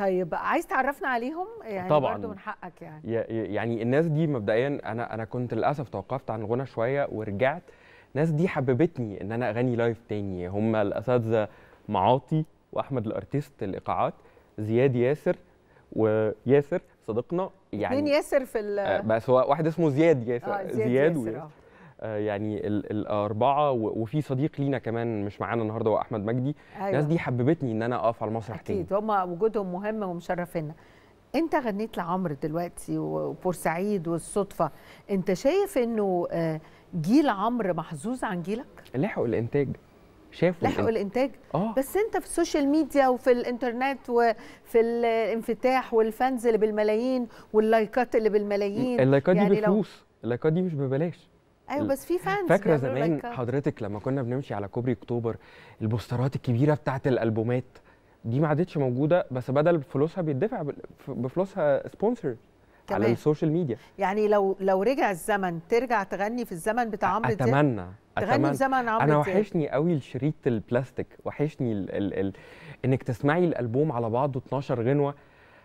طيب عايز تعرفنا عليهم يعني طبعا برضه من حقك يعني يعني الناس دي مبدئيا انا انا كنت للاسف توقفت عن الغنى شويه ورجعت الناس دي حببتني ان انا اغني لايف تاني هم الاساتذه معاطي واحمد الارتيست الايقاعات زياد ياسر وياسر صديقنا يعني مين ياسر في ال آه، بس هو واحد اسمه زياد ياسر آه زياد, زياد, زياد ياسر, آه. آه، يعني الاربعه وفي صديق لينا كمان مش معانا النهارده هو احمد مجدي أيوة. الناس دي حببتني ان انا اقف على المسرح تاني اكيد هم وجودهم مهم ومشرفنا انت غنيت لعمرو دلوقتي وبورسعيد والصدفه انت شايف انه آه، جيل عمرو محظوظ عن جيلك لحقوا الانتاج شافوا لحقوا الانتاج آه. بس انت في السوشيال ميديا وفي الانترنت وفي الانفتاح والفانز اللي بالملايين واللايكات اللي بالملايين اللايكات يعني دي بفلوس اللايكات دي مش ببلاش ايوه بس في فانز فاكره زمان حضرتك لما كنا بنمشي على كوبري اكتوبر البوسترات الكبيره بتاعه الالبومات دي ما عادتش موجوده بس بدل فلوسها بيدفع بفلوسها سبونسر على السوشيال ميديا يعني لو لو رجع الزمن ترجع تغني في الزمن بتاع عمرو دياب اتمنى تغني في زمن عمرو انا وحشني قوي الشريط البلاستيك وحشني ال ال ال انك تسمعي الالبوم على بعضه 12 غنوه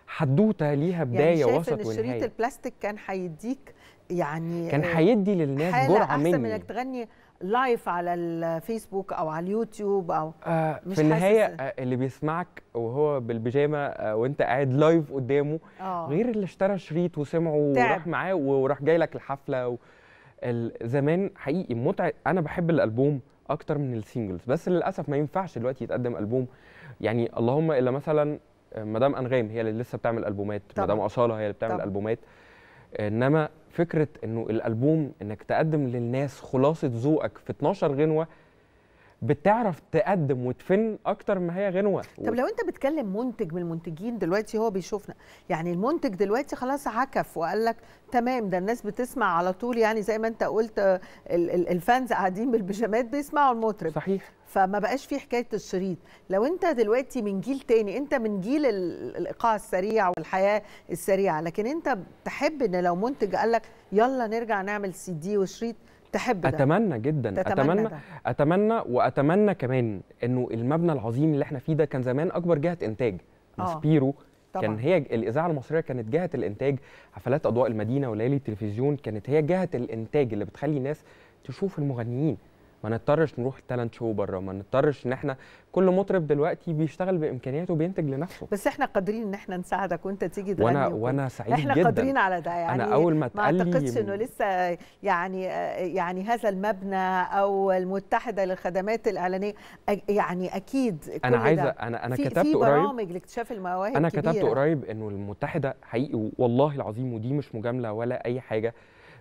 حدوته ليها يعني بدايه يعني وسط ونهايه شريط البلاستيك كان هيديك يعني كان آه، هيدي للناس جرعه مني احسن من انك تغني لايف على الفيسبوك او على اليوتيوب او آه مش في النهايه حاسس... آه، اللي بيسمعك وهو بالبيجامه آه، وانت قاعد لايف قدامه آه. غير اللي اشترى شريط وسمعه وراح معاه وراح جاي لك الحفله و... زمان حقيقي متعه انا بحب الالبوم اكتر من السينجلز بس للاسف ما ينفعش دلوقتي يتقدم البوم يعني اللهم الا مثلا مدام انغام هي اللي لسه بتعمل البومات طبعا. مدام اصاله هي اللي بتعمل طبعا. البومات انما فكره انه الالبوم انك تقدم للناس خلاصه ذوقك في 12 غنوه بتعرف تقدم وتفن اكتر ما هي غنوه طب لو انت بتكلم منتج من المنتجين دلوقتي هو بيشوفنا يعني المنتج دلوقتي خلاص عكف وقال لك تمام ده الناس بتسمع على طول يعني زي ما انت قلت الفانز قاعدين بالبيجامات بيسمعوا المطرب صحيح فما بقاش في حكايه الشريط لو انت دلوقتي من جيل تاني انت من جيل الايقاع السريع والحياه السريعه لكن انت تحب ان لو منتج قال لك يلا نرجع نعمل سي دي وشريط تحب ده. اتمنى جدا تتمنى اتمنى ده. اتمنى واتمنى كمان انه المبنى العظيم اللي احنا فيه ده كان زمان اكبر جهه انتاج آه. ماسبيرو كان هي الاذاعه المصريه كانت جهه الانتاج حفلات اضواء المدينه وليالي التلفزيون كانت هي جهه الانتاج اللي بتخلي الناس تشوف المغنيين ما نضطرش نروح تالنت شو بره ما نضطرش ان احنا كل مطرب دلوقتي بيشتغل بامكانياته بينتج لنفسه بس احنا قادرين ان احنا نساعدك وانت تيجي تغني وانا وانا سعيد احنا جدا احنا قادرين على ده يعني انا اول ما ما اعتقدش انه لسه يعني يعني هذا المبنى او المتحده للخدمات الاعلانيه يعني اكيد كل انا عايزه انا انا في كتبت في قريب برامج لاكتشاف المواهب انا كتبت كبيرة. قريب انه المتحده حقيقي والله العظيم ودي مش مجامله ولا اي حاجه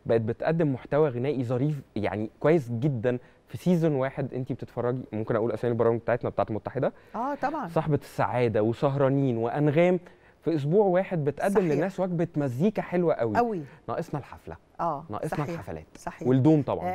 بقت بتقدم محتوى غنائي ظريف يعني كويس جدا في سيزون واحد انت بتتفرجي ممكن اقول اسامي البرامج بتاعتنا بتاعت المتحده اه طبعا صاحبه السعاده وسهرانين وانغام في اسبوع واحد بتقدم صحيح. للناس وجبه مزيكا حلوه قوي قوي ناقصنا الحفله اه ناقصنا صحيح. الحفلات صحيح. والدوم طبعا آه.